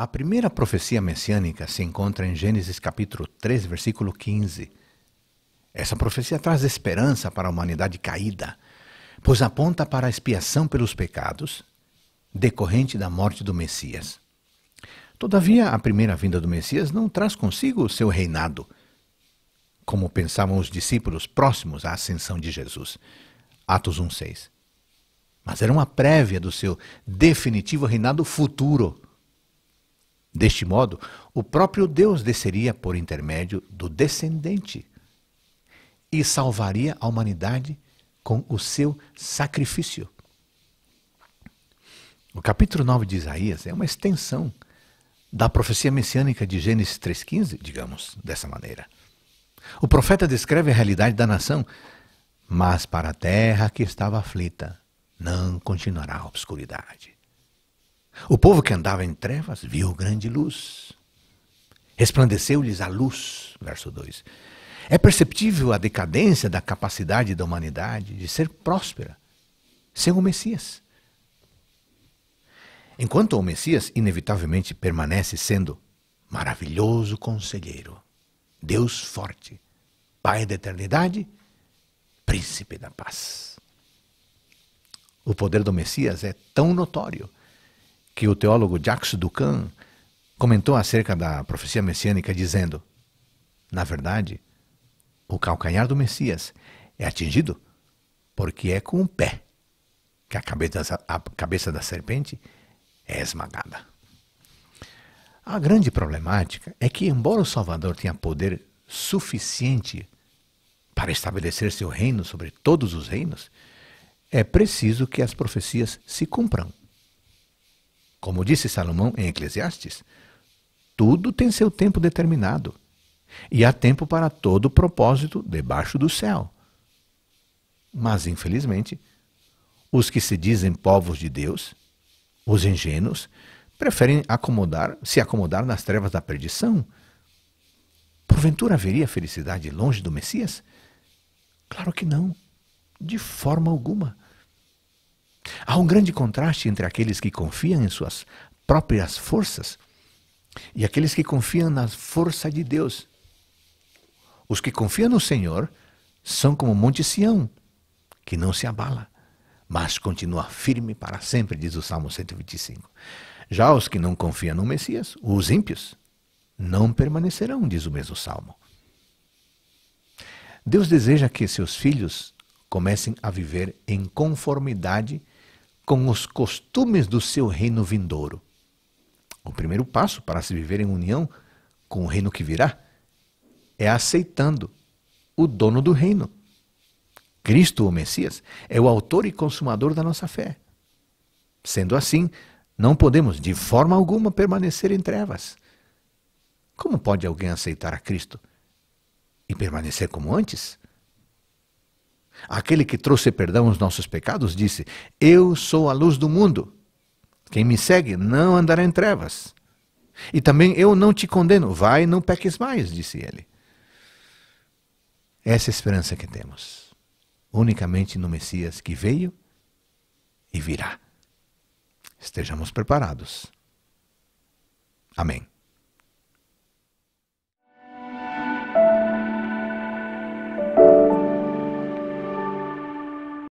A primeira profecia messiânica se encontra em Gênesis capítulo 3, versículo 15. Essa profecia traz esperança para a humanidade caída, pois aponta para a expiação pelos pecados decorrente da morte do Messias. Todavia, a primeira vinda do Messias não traz consigo o seu reinado, como pensavam os discípulos próximos à ascensão de Jesus. Atos 1:6. Mas era uma prévia do seu definitivo reinado futuro Deste modo, o próprio Deus desceria por intermédio do descendente e salvaria a humanidade com o seu sacrifício. O capítulo 9 de Isaías é uma extensão da profecia messiânica de Gênesis 3,15, digamos dessa maneira. O profeta descreve a realidade da nação, mas para a terra que estava aflita não continuará a obscuridade. O povo que andava em trevas viu grande luz. Resplandeceu-lhes a luz. Verso 2. É perceptível a decadência da capacidade da humanidade de ser próspera sem o Messias. Enquanto o Messias inevitavelmente permanece sendo maravilhoso conselheiro, Deus forte, Pai da eternidade, príncipe da paz. O poder do Messias é tão notório que o teólogo Jacques Ducan comentou acerca da profecia messiânica dizendo: Na verdade, o calcanhar do Messias é atingido porque é com o pé que a cabeça, a cabeça da serpente é esmagada. A grande problemática é que, embora o Salvador tenha poder suficiente para estabelecer seu reino sobre todos os reinos, é preciso que as profecias se cumpram. Como disse Salomão em Eclesiastes, tudo tem seu tempo determinado. E há tempo para todo propósito debaixo do céu. Mas, infelizmente, os que se dizem povos de Deus, os ingênuos, preferem acomodar, se acomodar nas trevas da perdição. Porventura haveria felicidade longe do Messias? Claro que não, de forma alguma. Há um grande contraste entre aqueles que confiam em suas próprias forças e aqueles que confiam na força de Deus. Os que confiam no Senhor são como o Monte Sião, que não se abala, mas continua firme para sempre, diz o Salmo 125. Já os que não confiam no Messias, os ímpios, não permanecerão, diz o mesmo Salmo. Deus deseja que seus filhos comecem a viver em conformidade com os costumes do seu reino vindouro. O primeiro passo para se viver em união com o reino que virá é aceitando o dono do reino. Cristo, o Messias, é o autor e consumador da nossa fé. Sendo assim, não podemos de forma alguma permanecer em trevas. Como pode alguém aceitar a Cristo e permanecer como antes? Aquele que trouxe perdão aos nossos pecados disse: Eu sou a luz do mundo. Quem me segue não andará em trevas. E também eu não te condeno. Vai, não peques mais, disse ele. Essa é a esperança que temos, unicamente no Messias que veio e virá. Estejamos preparados. Amém.